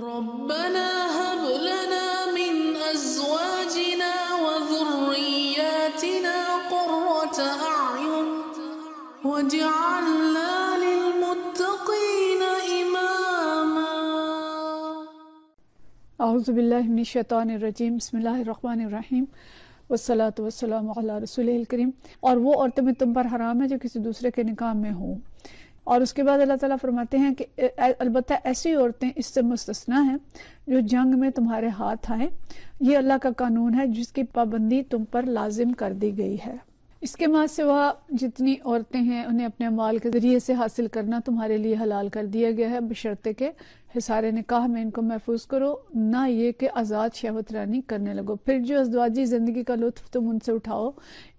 ربنا هب لنا من أزواجنا وذرياتنا قرة أعين واجعلنا للمتقين إماما أعوذ بالله من الشيطان الرجيم بسم الله الرحمن الرحيم والصلاة والسلام على رسوله الكريم और वो औरतें तुम पर हराम है जो किसी दूसरे के निकाह में हों और उसके बाद अल्लाह ताला फरमाते हैं कि अलबत् ऐसी औरतें इससे मुस्तना हैं जो जंग में तुम्हारे हाथ आए ये अल्लाह का कानून है जिसकी पाबंदी तुम पर लाजिम कर दी गई है इसके माँ सिवा जितनी औरतें हैं उन्हें अपने माल के जरिए से हासिल करना तुम्हारे लिए हलाल कर दिया गया है बशर्ते के हिसारे ने कहा मैं इनको महफूज करो ना ये कि आज़ाद शहवत रानी करने लगो फिर जो अजवाजी ज़िंदगी का लुत्फ तुम उनसे उठाओ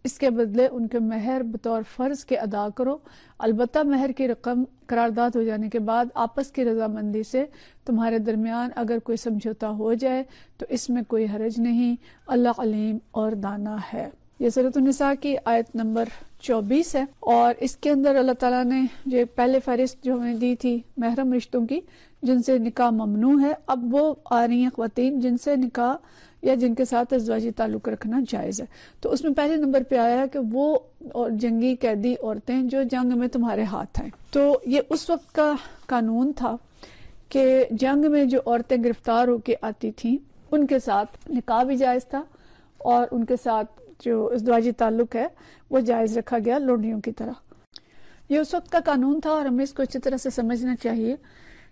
इसके बदले उनके महर बतौर फ़र्ज के अदा करो अलबत् महर की रकम करारदाद हो जाने के बाद आपस की रजामंदी से तुम्हारे दरमियान अगर कोई समझौता हो जाए तो इसमें कोई हरज नहीं अल्लाह अलीम और दाना है ये सूरतनिसा की आयत नंबर चौबीस है और इसके अंदर अल्लाह तला ने जो पहले फहरिस्त जो हमें दी थी महरम रिश्तों की जिनसे निकाह ममनू है अब वो आ रही है खुतिन जिनसे निका या जिनके साथ अजवाजी ताल्लुक रखना जायज़ है तो उसमें पहले नंबर पे आया है कि वो और जंगी कैदी औरतें जो जंग में तुम्हारे हाथ है तो ये उस वक्त का कानून था कि जंग में जो औरतें गिरफ्तार होके आती थी उनके साथ निका भी जायज़ था और उनके साथ जो इसदवाजी ताल्लुक है वो जायज़ रखा गया लोडियों की तरह ये उस वक्त का कानून था और हमें इसको अच्छी तरह से समझना चाहिए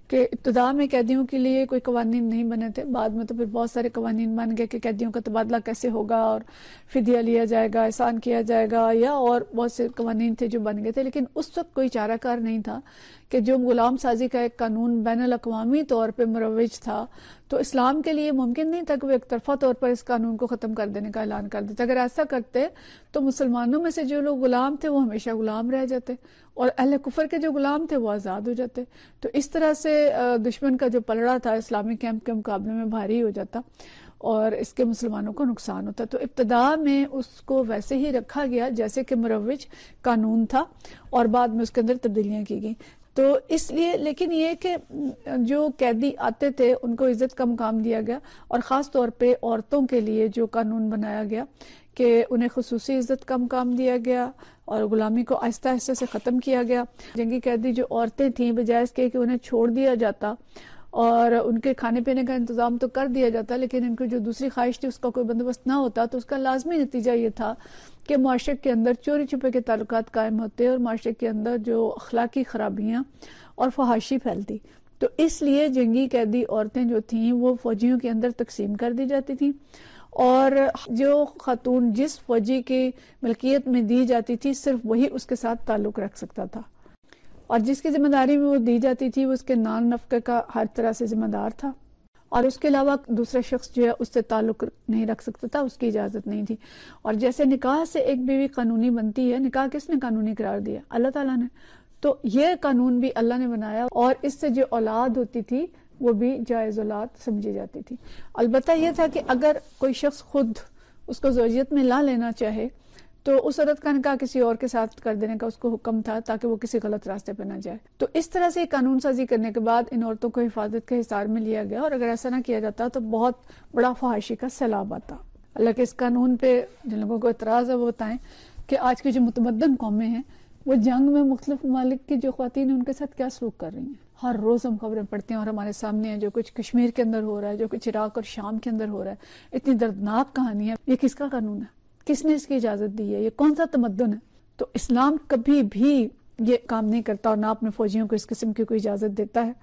कि इब्तदा में कैदियों के लिए कोई कवानीन नहीं बने थे बाद में तो फिर बहुत सारे कवानीन बन गए कि कैदियों का तबादला कैसे होगा और फिदिया लिया जाएगा एहसान किया जाएगा या और बहुत से कवानीन थे जो बन गए थे लेकिन उस वक्त कोई चाराकार नहीं था कि जो गुलाम साजी का एक कानून बैन अवी तौर पर मुरवज था तो इस्लाम के लिए मुमकिन नहीं था कि वो एक तरफा तौर पर इस कानून को ख़त्म कर देने का ऐलान कर देते अगर ऐसा करते तो मुसलमानों में से जो लोग गुलाम थे वो हमेशा गुलाम रह जाते और अहल कुफर के जो गुलाम थे वो आज़ाद हो जाते तो इस तरह से दुश्मन का जो पलड़ा था इस्लामिक कैंप के मुकाबले में भारी हो जाता और इसके मुसलमानों को नुकसान होता तो इब्तदा में उसको वैसे ही रखा गया जैसे कि मुरवज कानून था और बाद में उसके अंदर तब्दीलियां की गई तो इसलिए लेकिन ये कि जो कैदी आते थे उनको इज्जत का मुकाम दिया गया और ख़ास तौर पे औरतों के लिए जो कानून बनाया गया कि उन्हें खसूस इज़्ज़त का मुकाम दिया गया और ग़ुलामी को आहिस्ता आहिस्ता से ख़त्म किया गया जंगी कैदी जो औरतें थी बजाय इसके कि उन्हें छोड़ दिया जाता और उनके खाने पीने का इंतज़ाम तो कर दिया जाता लेकिन इनकी जो दूसरी ख्वाहिश थी उसका कोई बंदोबस्त ना होता तो उसका लाजमी नतीजा ये था कि माशरे के अंदर चोरी छुपे के ताल्लुक कायम होते और माशरे के अंदर जो अखलाकी खराबियां और फहाशी फैलती तो इसलिए जंगी कैदी औरतें जो थीं वो फौजियों के अंदर तकसीम कर दी जाती थीं और जो खातून जिस फौजी की मलकियत में दी जाती थी सिर्फ वही उसके साथ ताल्लुक़ रख सकता था और जिसकी जिम्मेदारी में वो दी जाती थी वो उसके नान नफके का हर तरह से जिम्मेदार था और उसके अलावा दूसरा शख्स जो है उससे ताल्लुक नहीं रख सकता था उसकी इजाज़त नहीं थी और जैसे निकाह से एक बीवी कानूनी बनती है निकाह किसने कानूनी करार दिया अल्लाह ताला ने तो ये कानून भी अल्लाह ने बनाया और इससे जो औलाद होती थी वो भी जायज़ औलाद समझी जाती थी अलबत्ता यह था कि अगर कोई शख्स खुद उसको जोजियत में ला लेना चाहे तो उस औरत का निकाह किसी और के साथ कर देने का उसको हुक्म था ताकि वो किसी गलत रास्ते पर ना जाए तो इस तरह से कानून साजी करने के बाद इन औरतों को हिफाजत के हिसार में लिया गया और अगर ऐसा ना किया जाता तो बहुत बड़ा फहाशी का सैलाब आता अल्लाह के इस कानून पे जिन लोगों को एतराज़ है वो बताएं कि आज की जो मुतमदन कौमें हैं वो जंग में मुख्तफ ममालिक की जो खातन हैं उनके साथ क्या सलूक कर रही है हर रोज़ हम खबरें पढ़ते हैं और हमारे सामने है जो कुछ कश्मीर के अंदर हो रहा है जो कुछ इराक और शाम के अंदर हो रहा है इतनी दर्दनाक कहानी है ये किसका कानून है किसने इसकी इजाज़त दी है ये कौन सा तमदन है तो इस्लाम कभी भी ये काम नहीं करता और ना अपने फौजियों को इस किस्म की कोई इजाज़त देता है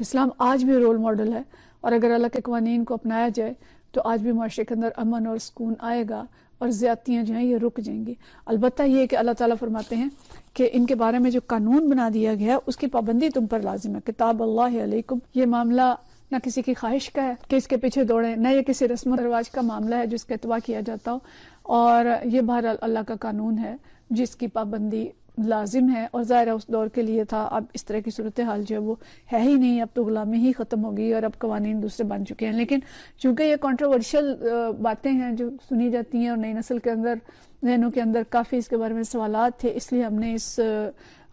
इस्लाम आज भी रोल मॉडल है और अगर अल्लाह के कवानीन को अपनाया जाए तो आज भी माशरे के अंदर अमन और सुकून आएगा और ज़्यादतियाँ जो हैं ये रुक जाएंगी अलबत् ये कि अल्लाह ताला फरमाते हैं कि इनके बारे में जो कानून बना दिया गया है उसकी पाबंदी तुम पर लाजिम है किताब अल्लाम ये मामला न किसी की ख्वाहिश का है कि इसके पीछे दौड़े न ये किसी रस्म रवाज का मामला है जिसका अतवा किया जाता हो और ये बहरहाल अल्लाह का कानून है जिसकी पाबंदी लाजिम है और ज़ाहिर उस दौर के लिए था अब इस तरह की सूरत हाल जो है वो है ही नहीं अब तो गुलामी ही ख़त्म हो गई और अब कवानीन दूसरे बन चुके हैं लेकिन चूंकि ये कॉन्ट्रोवर्शियल बातें हैं जो सुनी जाती हैं और नई नस्ल के अंदर जहनों के अंदर काफ़ी इसके बारे में सवाल थे इसलिए हमने इस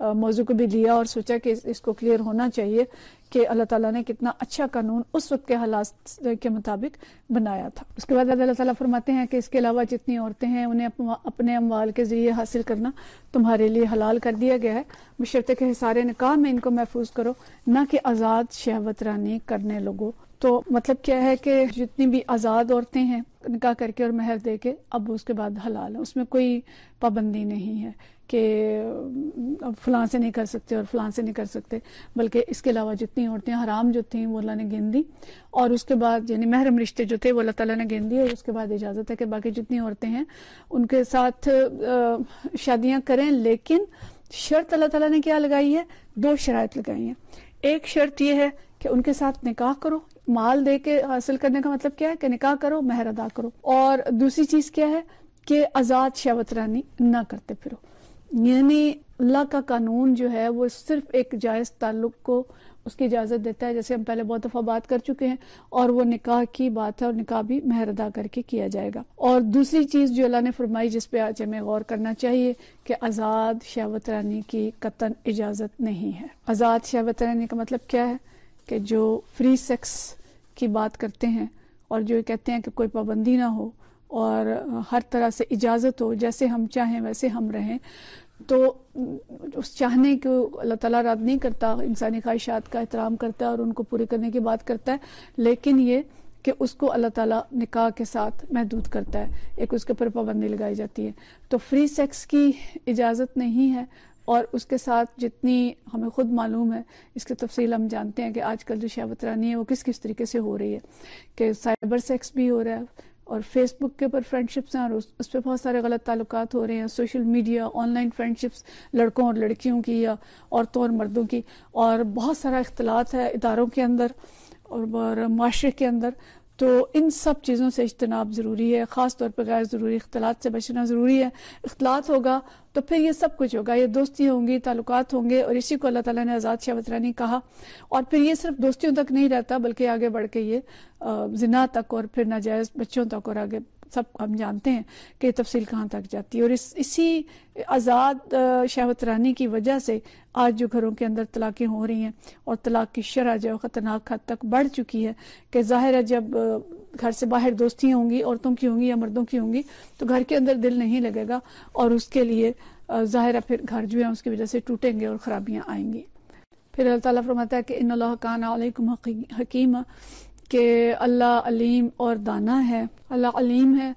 मौजू को भी लिया और सोचा कि इस, इसको क्लियर होना चाहिए कि अल्लाह ताला ने कितना अच्छा कानून उस वक्त के हालात के मुताबिक बनाया था उसके बाद अल्लाह ताला फरमाते हैं कि इसके अलावा जितनी औरतें हैं उन्हें अपने अमवाल के जरिए हासिल करना तुम्हारे लिए हलाल कर दिया गया है बशर्ते के सारे निकाह में इनको महफूज करो ना कि आज़ाद शहवत रानी करने लोगों तो मतलब क्या है कि जितनी भी आज़ाद औरतें हैं निकाह करके और महर दे के अब उसके बाद हलाल है उसमें कोई पाबंदी नहीं है कि फलां से नहीं कर सकते और फलां से नहीं कर सकते बल्कि इसके अलावा जितनी औरतें हराम जो थी वो अल्लाह ने गेंद दी और उसके बाद यानी महरम रिश्ते जो थे वो अल्लाह तला ने गेंद दी और उसके बाद इजाज़त है कि बाकी जितनी औरतें हैं उनके साथ शादियां करें लेकिन शर्त अल्लाह तला ने क्या लगाई है दो शरात लगाई है एक शर्त यह है कि उनके साथ निकाह करो माल दे के हासिल करने का मतलब क्या है कि निकाह करो महर अदा करो और दूसरी चीज क्या है कि आजाद रानी ना करते फिरो यानी अल्लाह का कानून जो है वो सिर्फ एक जायज़ ताल्लुक को उसकी इजाज़त देता है जैसे हम पहले बहुत दफ़ा बात कर चुके हैं और वो निकाह की बात है और निकाह भी महर अदा करके किया जाएगा और दूसरी चीज़ जो अल्लाह ने फरमाई जिस पे आज हमें गौर करना चाहिए कि आज़ाद शहवत रानी की कतन इजाज़त नहीं है आज़ाद शहवत रानी का मतलब क्या है कि जो फ्री सेक्स की बात करते हैं और जो कहते हैं कि कोई पाबंदी ना हो और हर तरह से इजाज़त हो जैसे हम चाहें वैसे हम रहें तो उस चाहने को अल्लाह ताला रात नहीं करता इंसानी ख्वाहिशात का एहतराम करता है और उनको पूरे करने की बात करता है लेकिन ये कि उसको अल्लाह ताला निकाह के साथ महदूद करता है एक उसके ऊपर पाबंदी लगाई जाती है तो फ्री सेक्स की इजाज़त नहीं है और उसके साथ जितनी हमें खुद मालूम है इसकी तफसील हम जानते हैं कि आजकल जो शहवत रानी है वो किस किस तरीके से हो रही है कि साइबर सेक्स भी हो रहा है और फेसबुक के ऊपर फ्रेंडशिप्स हैं और उस, उस पर बहुत सारे गलत ताल्लुक हो रहे हैं सोशल मीडिया ऑनलाइन फ्रेंडशिप्स लड़कों और लड़कियों की या औरतों और मर्दों की और बहुत सारा इख्तलात है इदारों के अंदर और माशरे के अंदर तो इन सब चीज़ों से इजतनाब ज़रूरी है खासतौर पर गैर ज़रूरी अख्तलात से बचना ज़रूरी है अख्तलात होगा तो फिर ये सब कुछ होगा ये दोस्ती होंगी ताल्लुकात होंगे और इसी को अल्लाह तला ने आज़ाद शाहवतरानी कहा और फिर ये सिर्फ दोस्तियों तक नहीं रहता बल्कि आगे बढ़ के ये जना तक और फिर नाजायज़ बच्चों तक और आगे सब हम जानते हैं कि तफसील कहाँ तक जाती है और इस इसी आज़ाद रानी की वजह से आज जो घरों के अंदर तलाक़ें हो रही हैं और तलाक़ की शरह जो ख़तरनाक हद तक बढ़ चुकी है कि ज़ाहिर है जब घर से बाहर दोस्तियाँ होंगी औरतों की होंगी या मर्दों की होंगी तो घर के अंदर दिल नहीं लगेगा और उसके लिए ज़ाहिर है फिर घर जो है उसकी वजह से टूटेंगे और खराबियां आएंगी फिर अल्लाह ताला फरमाता है कि इन अल्लाह अलैकुम हकीम कि अल्लाह अलीम और दाना है अल्लाह अलीम है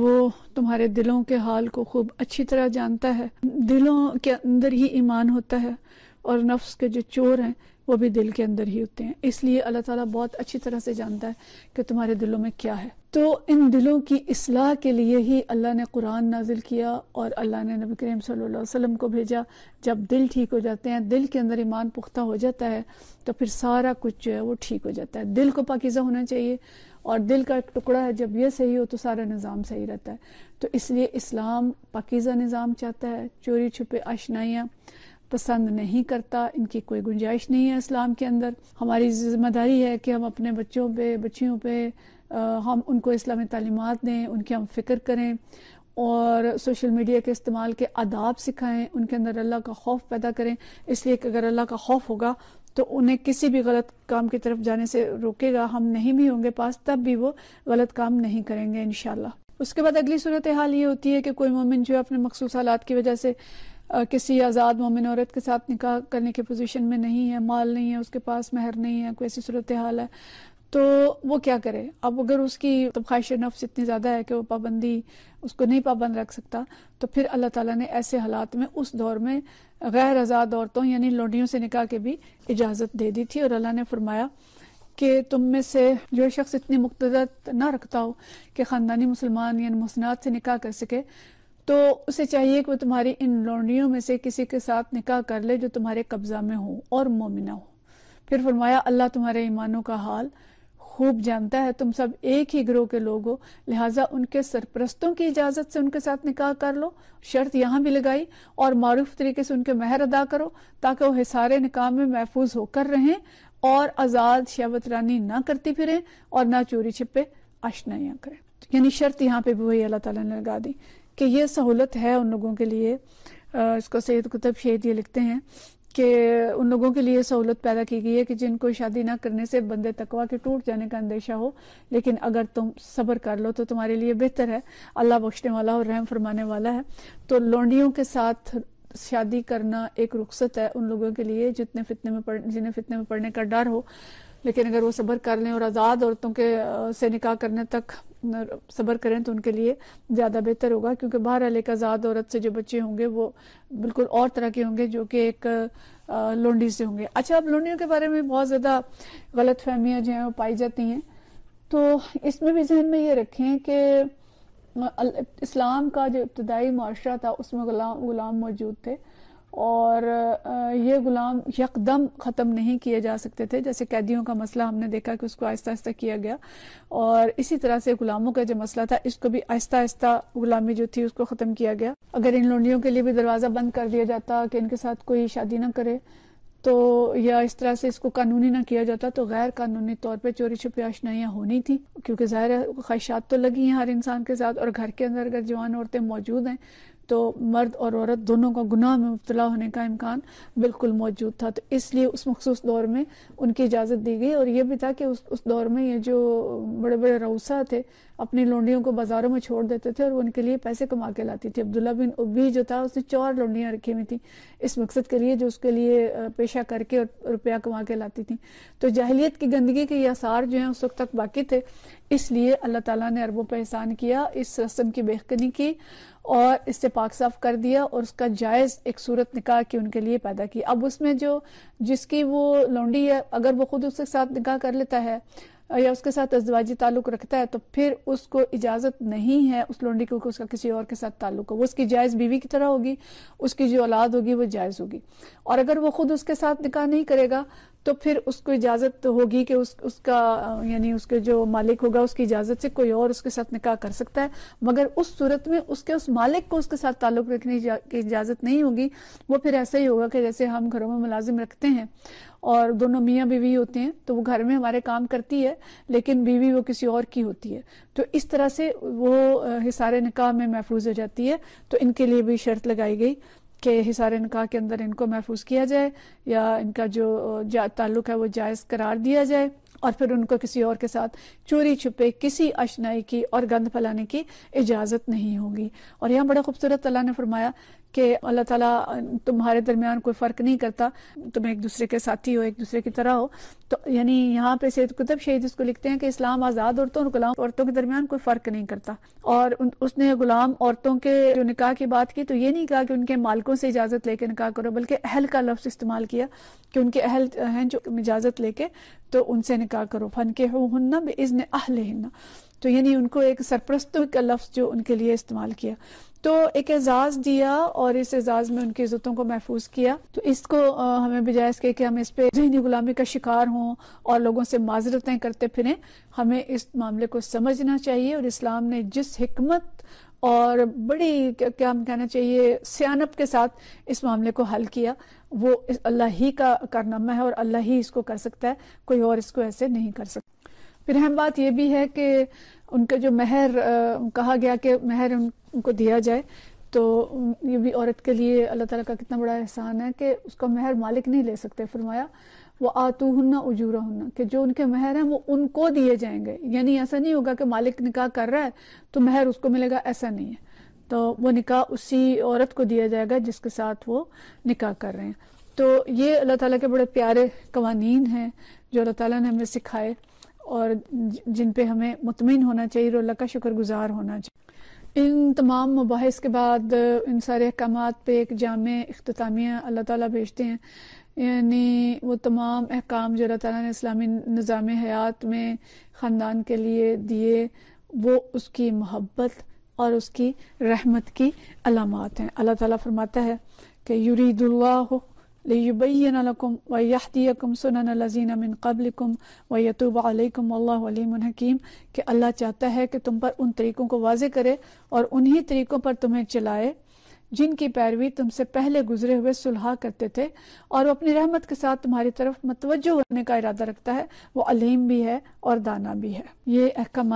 वो तुम्हारे दिलों के हाल को खूब अच्छी तरह जानता है दिलों के अंदर ही ईमान होता है और नफ्स के जो चोर हैं वो भी दिल के अंदर ही होते हैं इसलिए अल्लाह ताला बहुत अच्छी तरह से जानता है कि तुम्हारे दिलों में क्या है तो इन दिलों की असलाह के लिए ही अल्लाह ने कुरान नाजिल किया और अल्लाह ने नबी करीम सल्लल्लाहु अलैहि वसल्लम को भेजा जब दिल ठीक हो जाते हैं दिल के अंदर ईमान पुख्ता हो जाता है तो फिर सारा कुछ जो है वो ठीक हो जाता है दिल को पाकिज़ा होना चाहिए और दिल का एक टुकड़ा है जब यह सही हो तो सारा निज़ाम सही रहता है तो इसलिए इस्लाम पाकिज़ा निज़ाम चाहता है चोरी छुपे आशनाइयाँ पसंद नहीं करता इनकी कोई गुंजाइश नहीं है इस्लाम के अंदर हमारी जिम्मेदारी है कि हम अपने बच्चों पे बच्चियों पे हम उनको इस्लामी तालीमत दें उनकी हम फिक्र करें और सोशल मीडिया के इस्तेमाल के आदाब सिखाएं उनके अंदर अल्लाह का खौफ पैदा करें इसलिए कि अगर अल्लाह का खौफ होगा तो उन्हें किसी भी गलत काम की तरफ जाने से रोकेगा हम नहीं भी होंगे पास तब भी वो गलत काम नहीं करेंगे इनशाला उसके बाद अगली सूरत हाल ये होती है कि कोई मोमिन जो है अपने मखसूस हालात की वजह से किसी आज़ाद मोमिन औरत के साथ निकाह करने के पोजीशन में नहीं है माल नहीं है उसके पास महर नहीं है कोई ऐसी सूरत हाल है तो वो क्या करे अब अगर उसकी तो ख्वाहिश नफ्स इतनी ज़्यादा है कि वो पाबंदी उसको नहीं पाबंद रख सकता तो फिर अल्लाह ताला ने ऐसे हालात में उस दौर में गैर आज़ाद औरतों यानी लोडियों से निकाह के भी इजाज़त दे दी थी और अल्लाह ने फरमाया कि तुम में से जो शख्स इतनी मुक्तदत ना रखता हो कि ख़ानदानी मुसलमान यानी मुसनात से निकाह कर सके तो उसे चाहिए कि वो तुम्हारी इन लौंडियों में से किसी के साथ निकाह कर ले जो तुम्हारे कब्जा में हो और मोमिना हो फिर फरमाया अल्लाह तुम्हारे ईमानों का हाल खूब जानता है तुम सब एक ही ग्रोह के लोग हो लिहाजा उनके सरपरस्तों की इजाजत से उनके साथ निकाह कर लो शर्त यहाँ भी लगाई और मारूफ तरीके से उनके महर अदा करो ताकि वो हिसारे निकाह में महफूज होकर रहें और आज़ाद रानी ना करती फिरें और ना चोरी छिपे आशनाइयाँ करें यानी शर्त यहाँ पे भी वही अल्लाह ताला ने लगा दी कि यह सहूलत है उन लोगों के लिए इसको सैद कुतुब शहीद ये लिखते हैं कि उन लोगों के लिए सहूलत पैदा की गई है कि जिनको शादी ना करने से बंदे तकवा के टूट जाने का अंदेशा हो लेकिन अगर तुम सब्र कर लो तो तुम्हारे लिए बेहतर है अल्लाह बख्शने वाला और रहम फरमाने वाला है तो लौंडियों के साथ शादी करना एक रुख्सत है उन लोगों के लिए जितने फितने में पड़ जिन्हें फितने में पढ़ने का डर हो लेकिन अगर वो सबर कर लें और आज़ाद औरतों के से निकाह करने तक सबर करें तो उनके लिए ज़्यादा बेहतर होगा क्योंकि बहरहाल एक आज़ाद औरत से जो बच्चे होंगे वो बिल्कुल और तरह के होंगे जो कि एक लोंडी से होंगे अच्छा अब लोंडियों के बारे में बहुत ज़्यादा गलत फहमियां जो है वो पाई जाती हैं तो इसमें भी जहन में ये रखें कि इस्लाम का जो इब्तदाई माशरा था उसमें गुलाम मौजूद थे और ये गुलाम यकदम ख़त्म नहीं किए जा सकते थे जैसे कैदियों का मसला हमने देखा कि उसको आहिस्ता आहिस्ता किया गया और इसी तरह से गुलामों का जो मसला था इसको भी आहिस्ता आहिस्ता गुलामी जो थी उसको ख़त्म किया गया अगर इन लोडियों के लिए भी दरवाज़ा बंद कर दिया जाता कि इनके साथ कोई शादी ना करे तो या इस तरह से इसको कानूनी ना किया जाता तो गैर कानूनी तौर पे चोरी छुपी आशनाइयाँ होनी थी क्योंकि ज़ाहिर ख्वाहिशात तो लगी हैं हर इंसान के साथ और घर के अंदर अगर जवान औरतें मौजूद हैं तो मर्द और औरत दोनों का गुनाह में मुबतला होने का इम्कान बिल्कुल मौजूद था तो इसलिए उस मखसूस दौर में उनकी इजाज़त दी गई और यह भी था कि उस उस दौर में ये जो बड़े बड़े रउसा थे अपनी लोंडियों को बाजारों में छोड़ देते थे और उनके लिए पैसे कमा के लाती थी अब्दुल्ला बिन उबी जो था उसने चार लोंडियां रखी हुई थी इस मकसद के लिए जो उसके लिए पेशा करके और रुपया कमा के लाती थी तो जाहलीत की गंदगी के आसार जो है उस वक्त तक बाकी थे इसलिए अल्लाह तला ने अरबों पर एहसान किया इस रस्म की बेहकनी की और इससे पाक साफ कर दिया और उसका जायज़ एक सूरत निकाह की उनके लिए पैदा की अब उसमें जो जिसकी वो लौंडी है अगर वो खुद उसके साथ निकाह कर लेता है या उसके साथ अजवाजी ताल्लुक रखता है तो फिर उसको इजाज़त नहीं है उस लोंडी को उसका किसी और के साथ ताल्लुक हो वो उसकी जायज़ बीवी की तरह होगी उसकी जो औलाद होगी वो जायज़ होगी और अगर वो खुद उसके साथ निकाह नहीं करेगा तो फिर उसको इजाजत तो होगी कि उस उसका यानी उसके जो मालिक होगा उसकी इजाजत से कोई और उसके साथ निकाह कर सकता है मगर उस सूरत में उसके उस मालिक को उसके साथ ताल्लुक रखने की इजाजत नहीं होगी वो फिर ऐसा ही होगा कि जैसे हम घरों में मुलाजिम रखते हैं और दोनों मियाँ बीवी होते हैं तो वो घर में हमारे काम करती है लेकिन बीवी वो किसी और की होती है तो इस तरह से वो हिसारे निकाह में महफूज हो जाती है तो इनके लिए भी शर्त लगाई गई के हिसार इनका के अंदर इनको महफूज किया जाए या इनका जो ताल्लुक है वो जायज़ करार दिया जाए और फिर उनको किसी और के साथ चोरी छुपे किसी अशनाई की और गंद फैलाने की इजाज़त नहीं होगी और यहाँ बड़ा खूबसूरत अल्लाह ने फरमाया कि अल्लाह ताला तुम्हारे दरमियान कोई फ़र्क नहीं करता तुम एक दूसरे के साथी हो एक दूसरे की तरह हो तो यानी यहाँ पे सैद कुतब शहीद इसको लिखते हैं कि इस्लाम आज़ाद औरतों और गुलाम औरतों के दरमियान कोई फ़र्क नहीं करता और उसने गुलाम औरतों के जो निकाह की बात की तो ये नहीं कहा कि उनके मालिकों से इजाज़त लेके निकाह करो बल्कि अहल का लफ्ज़ इस्तेमाल किया कि उनके अहल हैं जो इजाज़त लेके तो उनसे निकाह करो फन के हो हन्ना अहले अहल तो यानी उनको एक सरप्रस्तों का लफ्ज़ जो उनके लिए इस्तेमाल किया तो एक एजाज़ दिया और इस एजाज़ में उनकी इज़्ज़तों को महफूज किया तो इसको आ, हमें बजाय इसके कि हम इस पे जहनी गुलामी का शिकार हों और लोगों से माजरतें करते फिरें हमें इस मामले को समझना चाहिए और इस्लाम ने जिस हमत और बड़ी क्या हम कहना चाहिए सियानप के साथ इस मामले को हल किया वो अल्लाह ही का कारनामा है और अल्लाह ही इसको कर सकता है कोई और इसको ऐसे नहीं कर सकता फिर अहम बात यह भी है कि उनका जो मेहर कहा गया कि महर उनको दिया जाए तो ये भी औरत के लिए अल्लाह ताला का कितना बड़ा एहसान है कि उसका मेहर मालिक नहीं ले सकते फरमाया वो आतूहन्ना उजूरा होना कि जो उनके महर हैं वो उनको दिए जाएंगे यानी ऐसा नहीं होगा कि मालिक निकाह कर रहा है तो महर उसको मिलेगा ऐसा नहीं है तो वो निकाह उसी औरत को दिया जाएगा जिसके साथ वो निकाह कर रहे हैं तो ये अल्लाह ताला के बड़े प्यारे कवानीन हैं जो अल्लाह ताला ने हमें सिखाए और जिन पे हमें मुतमिन होना चाहिए और अल्लाह का शुक्रगुजार होना चाहिए इन तमाम मुबास के बाद इन सारे अहकाम पे एक जाम अख्तामिया अल्लाह ताला भेजते हैं यानी वो तमाम अहकाम जो अल्लाह ताला ने इस्लामी निज़ाम हयात में ख़ानदान के लिए दिए वो उसकी मोहब्बत और उसकी रहमत की अलामत हैं अल्लाह ताला फरमाता है कि हो लियुबैन लकुम व यहदियकुम सुनन लजीना मिन कबलिकुम व यतूब अलैकुम वल्लाह हकीम कि अल्लाह चाहता है कि तुम पर उन तरीक़ों को वाज करे और उन्हीं तरीक़ों पर तुम्हें चलाए जिनकी पैरवी तुमसे पहले गुजरे हुए सुलह करते थे और वो अपनी रहमत के साथ तुम्हारी तरफ मतवजो होने का इरादा रखता है वो अलीम भी है और दाना भी है ये अहकाम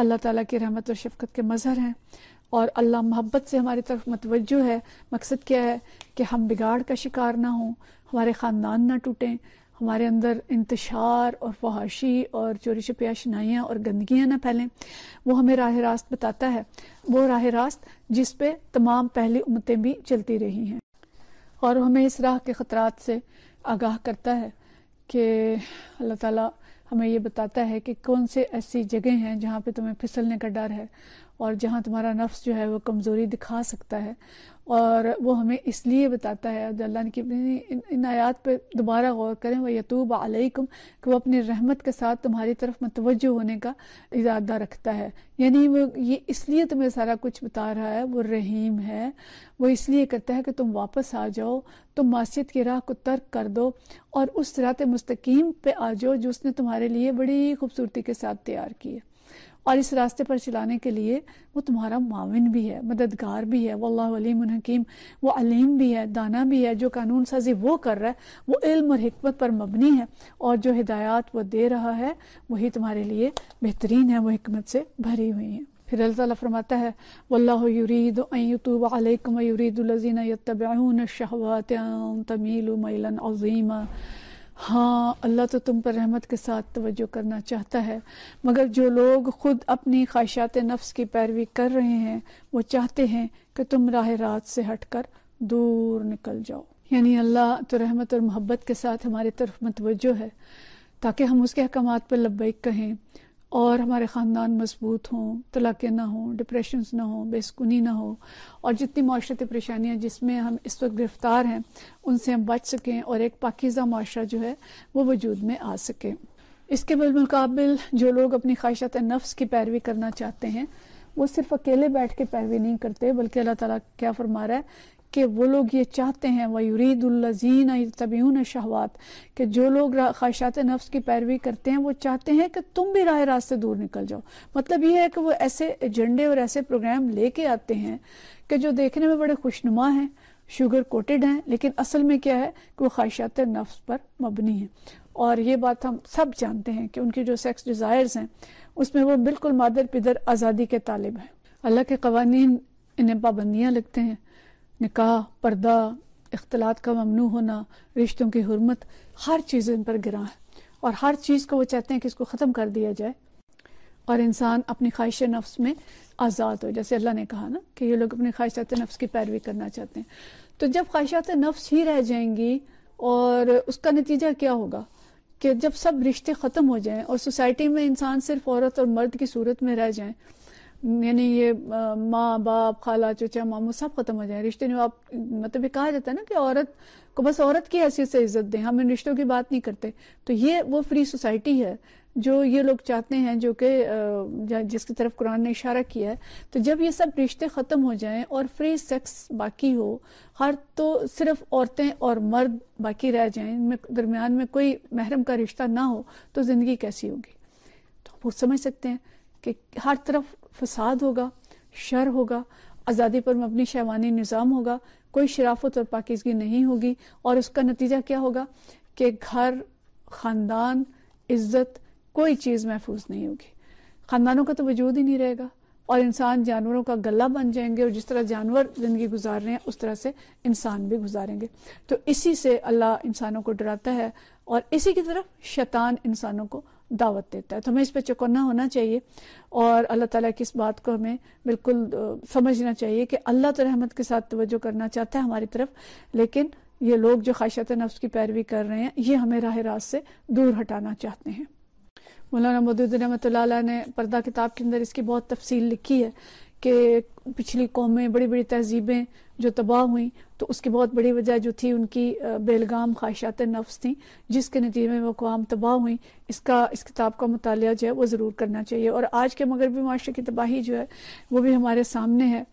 अल्लाह ताला की रहमत और शफकत के मजहर हैं और अल्लाह मोहब्बत से हमारी तरफ मतवजो है मकसद क्या है कि हम बिगाड़ का शिकार ना हों हमारे ख़ानदान ना टूटें हमारे अंदर इंतशार और फहाशी और चोरी छुपिया शनाइयाँ और गंदगियाँ ना फैलें वो हमें राह रास्त बताता है वो राह रास्त जिस पे तमाम पहली उम्मतें भी चलती रही हैं और हमें इस राह के ख़तरा से आगाह करता है कि अल्लाह ताला हमें ये बताता है कि कौन से ऐसी जगह हैं जहाँ पर तुम्हें फिसलने का डर है और जहाँ तुम्हारा नफ्स जो है वो कमज़ोरी दिखा सकता है और वो हमें इसलिए बताता है अल्लाह ने कि इन, इन आयात पर दोबारा गौर करें वह यतूब अलैकुम कि वो अपनी रहमत के साथ तुम्हारी तरफ मतवज होने का इरादा रखता है यानी वो ये इसलिए तुम्हें सारा कुछ बता रहा है वो रहीम है वो इसलिए करता है कि तुम वापस आ जाओ तुम मासीत की राह को तर्क कर दो और उस रात मुस्तकीम पे आ जाओ जो उसने तुम्हारे लिए बड़ी खूबसूरती के साथ तैयार की है और इस रास्ते पर चलाने के लिए वो तुम्हारा माविन भी है मददगार भी है वल्लाह अलीम हकीम वो अलीम भी है दाना भी है जो कानून साजी वो कर रहा है वो इल्म और हमत पर मबनी है और जो हिदायत वो दे रहा है वही तुम्हारे लिए बेहतरीन है वो हमत से भरी हुई है फिर अल्लाह ताला फरमाता है वल्लाह युरीद अयूतूब अलैकुम युरीद लजीना यत्तबऊन शहवात तमीलु मैलन अजीमा हाँ अल्लाह तो तुम पर रहमत के साथ तवज्जो करना चाहता है मगर जो लोग खुद अपनी ख्वाहिशात नफ्स की पैरवी कर रहे हैं वो चाहते हैं कि तुम राह रात से हटकर दूर निकल जाओ यानी अल्लाह तो रहमत और मोहब्बत के साथ हमारी तरफ मतवजो है ताकि हम उसके अहकाम पर लब्बैक कहें और हमारे ख़ानदान मजबूत हों तलाक़ें ना हों डिप्रेशन ना हों बेसकुनी ना हो और जितनी माशरती परेशानियाँ जिसमें हम इस वक्त गिरफ़्तार हैं उनसे हम बच सकें और एक पाकिज़ा माशरा जो है वो वजूद में आ सकें इसके बिलमकबिल जो लोग अपनी ख्वाहिशत नफ्स की पैरवी करना चाहते हैं वो सिर्फ अकेले बैठ के पैरवी नहीं करते बल्कि अल्लाह ताला क्या फरमा रहा है कि वो लोग ये चाहते हैं वयूरीदुल्लजीन तबीन शहवात के जो लोग ख्वाहिशात नफ्स की पैरवी करते हैं वो चाहते हैं कि तुम भी राह रास्ते दूर निकल जाओ मतलब ये है कि वो ऐसे एजेंडे और ऐसे प्रोग्राम लेके आते हैं कि जो देखने में बड़े खुशनुमा हैं शुगर कोटेड हैं लेकिन असल में क्या है कि वह ख्वाहिशात नफ्स पर मबनी है और ये बात हम सब जानते हैं कि उनकी जो सेक्स डिज़ायर्स हैं उसमें वो बिल्कुल मादर पिदर आज़ादी के तालिब हैं अल्लाह के कवानीन इन्हें पाबंदियाँ लगते हैं निकाह पर्दा अख्तलात का ममनू होना रिश्तों की हरमत हर चीज़ इन पर गिरा है और हर चीज़ को वो चाहते हैं कि इसको ख़त्म कर दिया जाए और इंसान अपनी ख्वाहिश नफ्स में आज़ाद हो जैसे अल्लाह ने कहा ना कि ये लोग अपनी ख्वाहिशात नफ्स की पैरवी करना चाहते हैं तो जब ख्वाहिशात नफ्स ही रह जाएंगी और उसका नतीजा क्या होगा कि जब सब रिश्ते ख़त्म हो जाएं और सोसाइटी में इंसान सिर्फ औरत और मर्द की सूरत में रह जाएं यानी ये माँ बाप खाला चचा मामू सब खत्म हो जाए रिश्ते निभा मतलब ये कहा जाता है ना कि औरत को बस औरत की हैसियत से इज्जत दें हम इन रिश्तों की बात नहीं करते तो ये वो फ्री सोसाइटी है जो ये लोग चाहते हैं जो कि जिसकी तरफ कुरान ने इशारा किया है तो जब ये सब रिश्ते ख़त्म हो जाए और फ्री सेक्स बाकी हो हर तो सिर्फ औरतें और मर्द बाकी रह जाएं इनमें दरमियान में कोई महरम का रिश्ता ना हो तो ज़िंदगी कैसी होगी तो आप समझ सकते हैं कि हर तरफ फसाद होगा शर होगा आज़ादी पर मबनी शैवानी निज़ाम होगा कोई शराफत और पाकिजगी नहीं होगी और उसका नतीजा क्या होगा कि घर ख़ानदान इज्जत कोई चीज़ महफूज नहीं होगी ख़ानदानों का तो वजूद ही नहीं रहेगा और इंसान जानवरों का गला बन जाएंगे और जिस तरह जानवर ज़िंदगी गुजार रहे हैं उस तरह से इंसान भी गुजारेंगे तो इसी से अल्लाह इंसानों को डराता है और इसी की तरफ शैतान इंसानों को दावत देता है तो हमें इस पर चौकन्ना होना चाहिए और अल्लाह ताला की इस बात को हमें बिल्कुल समझना चाहिए कि अल्लाह तो रहमत के साथ तोज्जो करना चाहता है हमारी तरफ लेकिन ये लोग जो ख्वाहिशत नफ्स की पैरवी कर रहे हैं ये हमें राह रास्त से दूर हटाना चाहते हैं मौलाना मदूद रहमत ने पर्दा किताब के अंदर इसकी बहुत तफसील लिखी है कि पिछली कौमें बड़ी बड़ी तहजीबें जो तबाह हुई तो उसकी बहुत बड़ी वजह जो थी उनकी बेलगाम ख्वाहिशात नफ्स थी जिसके नतीजे में वो कवाम तबाह हुई इसका इस किताब का मताल जो है वो ज़रूर करना चाहिए और आज के मगरबी माशरे की तबाही जो है वो भी हमारे सामने है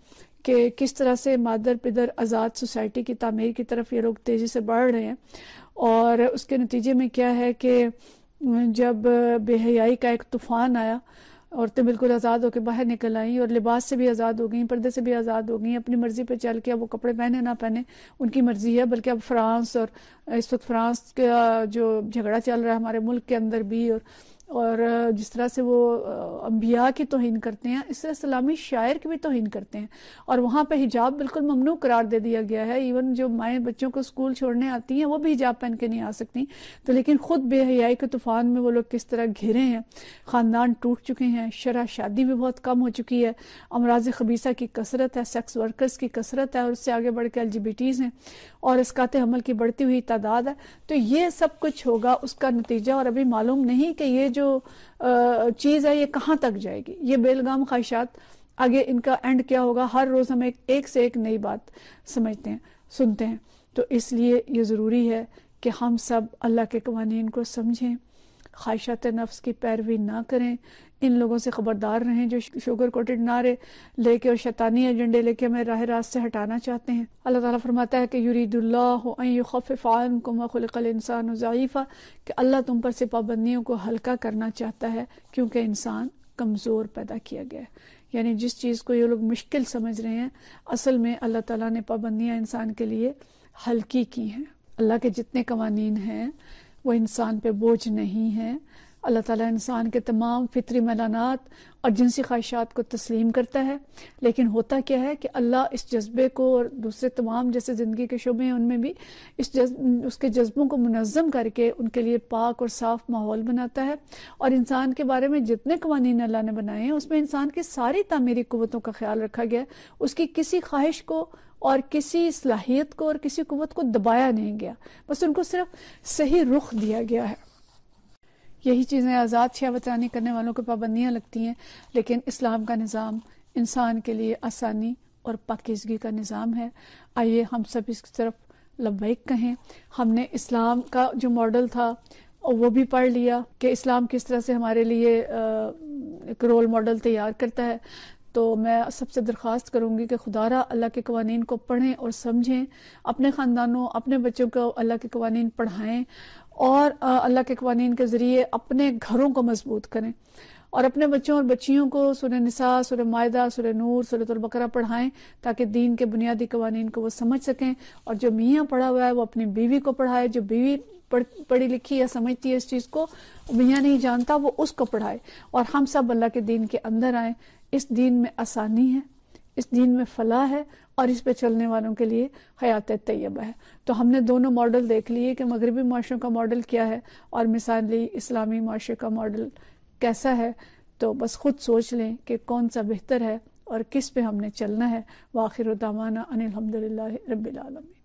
कि किस तरह से मादर पिदर आज़ाद सोसाइटी की तमीर की तरफ ये लोग तेज़ी से बढ़ रहे हैं और उसके नतीजे में क्या है कि जब बेहयाई का एक तूफ़ान आया औरतें बिल्कुल आज़ाद होकर बाहर निकल आईं और लिबास से भी आज़ाद हो गई पर्दे से भी आज़ाद हो गई अपनी मर्ज़ी पे चल के अब वो कपड़े पहने ना पहने उनकी मर्ज़ी है बल्कि अब फ्रांस और इस वक्त फ्रांस का जो झगड़ा चल रहा है हमारे मुल्क के अंदर भी और और जिस तरह से वो अम्बिया की तोहन करते हैं इससे इस्लामी शायर की भी तोहन करते हैं और वहां पर हिजाब बिल्कुल ममनू करार दे दिया गया है इवन जो माए बच्चों को स्कूल छोड़ने आती हैं वो भी हिजाब पहन के नहीं आ सकती तो लेकिन ख़ुद बेहयाई के तूफ़ान में वो लोग किस तरह घिरे हैं ख़ानदान टूट चुके हैं शरा शादी भी बहुत कम हो चुकी है अमराज खबीसा की कसरत है सेक्स वर्कर्स की कसरत है और उससे आगे बढ़ के एल हैं और इसकात हमल की बढ़ती हुई तादाद है तो ये सब कुछ होगा उसका नतीजा और अभी मालूम नहीं कि ये जो चीज़ है ये कहां तक जाएगी ये बेलगाम ख्वाहिशात आगे इनका एंड क्या होगा हर रोज़ हम एक, एक से एक नई बात समझते हैं सुनते हैं तो इसलिए ये ज़रूरी है कि हम सब अल्लाह के कवानीन को समझें ख्वाहिशात नफ्स की पैरवी ना करें इन लोगों से ख़बरदार रहें जो शुगर कोटेड नारे लेके और शैतानी एजेंडे लेके हमें राह रास्त से हटाना चाहते हैं अल्लाह ताला फरमाता है कि यूरीदुल्लाफ़ान कुमाखल इंसान ज़ीफ़ा कि अल्लाह तुम पर से पाबंदियों को हल्का करना चाहता है क्योंकि इंसान कमज़ोर पैदा किया गया है यानी जिस चीज़ को ये लोग मुश्किल समझ रहे हैं असल में अल्लाह ताला ने पाबंदियां इंसान के लिए हल्की की हैं अल्लाह के जितने कवानीन हैं वो इंसान पे बोझ नहीं है अल्लाह ताला इंसान के तमाम फितरी मैलानात और जिनसी ख्वाहिशात को तस्लीम करता है लेकिन होता क्या है कि अल्लाह इस जज्बे को और दूसरे तमाम जैसे ज़िंदगी के शुबे हैं उनमें भी इस जज्ब उसके जज्बों को मुनज़म करके उनके लिए पाक और साफ माहौल बनाता है और इंसान के बारे में जितने कवानीन अल्लाह ने बनाए हैं उसमें इंसान की सारी तमीरी क़वतों का ख्याल रखा गया है उसकी किसी ख्वाहिश को और किसी सलाहियत को और किसी कुत को दबाया नहीं गया बस उनको सिर्फ सही रुख दिया गया है यही चीज़ें आज़ाद शिया वतरानी करने वालों को पाबंदियाँ लगती हैं लेकिन इस्लाम का निज़ाम इंसान के लिए आसानी और पाकिजगी का निज़ाम है आइए हम सब इसकी तरफ लब्बैक कहें हमने इस्लाम का जो मॉडल था वो भी पढ़ लिया कि इस्लाम किस तरह से हमारे लिए एक रोल मॉडल तैयार करता है तो मैं सबसे दरख्वास्त करूँगी कि खुदारा अल्लाह के कवानीन को पढ़ें और समझें अपने ख़ानदानों अपने बच्चों को अल्लाह के कवानीन पढ़ाएँ और अल्लाह के कवानीन के ज़रिए अपने घरों को मजबूत करें और अपने बच्चों और बच्चियों को सुर नसा सुर माहा सुर नूर सुरतुलबकरा पढ़ाएं ताकि दीन के बुनियादी कवानीन को वो समझ सकें और जो मियाँ पढ़ा हुआ है वो अपनी बीवी को पढ़ाए जो बीवी पढ़ी लिखी या समझती है इस चीज़ को मियाँ नहीं जानता वो उसको पढ़ाए और हम सब अल्लाह के दीन के अंदर आए इस दीन में आसानी है इस दीन में फलाह है और इस पे चलने वालों के लिए हयात तैयबा है तो हमने दोनों मॉडल देख लिए कि मगरबी माशरे का मॉडल क्या है और मिसाली इस्लामी माशरे का मॉडल कैसा है तो बस खुद सोच लें कि कौन सा बेहतर है और किस पे हमने चलना है वाखिर दामाना अनिलहमदिल्ला रबीआलम